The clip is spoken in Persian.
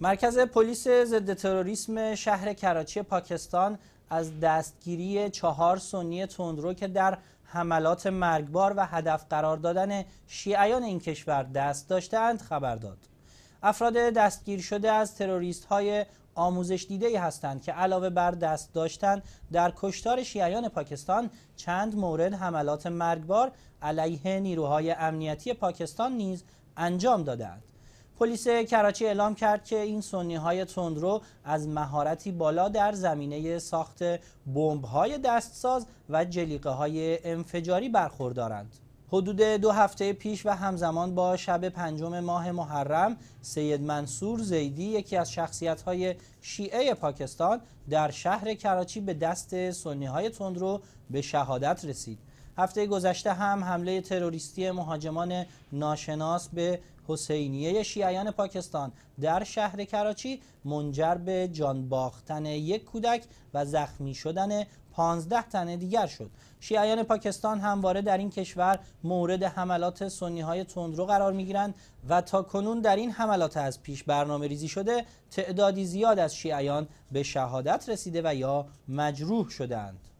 مرکز پلیس ضد تروریسم شهر کراچی پاکستان از دستگیری چهار سنی تندرو که در حملات مرگبار و هدف قرار دادن شیعیان این کشور دست داشتند خبر داد. افراد دستگیر شده از تروریست های آموزش دیده ای هستند که علاوه بر دست داشتن در کشتار شیعیان پاکستان چند مورد حملات مرگبار علیه نیروهای امنیتی پاکستان نیز انجام دادند. پلیس کراچی اعلام کرد که این سنی های تندرو از مهارتی بالا در زمینه ساخت بمب های دستساز و جلیقه های انفجاری برخوردارند. حدود دو هفته پیش و همزمان با شب پنجم ماه محرم سید منصور زیدی یکی از شخصیت های شیعه پاکستان در شهر کراچی به دست سنی های تندرو به شهادت رسید هفته گذشته هم حمله تروریستی مهاجمان ناشناس به حسینیه شیعیان پاکستان در شهر کراچی منجر به جان باختن یک کودک و زخمی شدن 15 تن دیگر شد شیعیان پاکستان همواره در این کشور مورد حملات سنی های تندرو قرار می و تا کنون در این حملات از پیش برنامه ریزی شده تعدادی زیاد از شیعیان به شهادت رسیده و یا مجروح شدند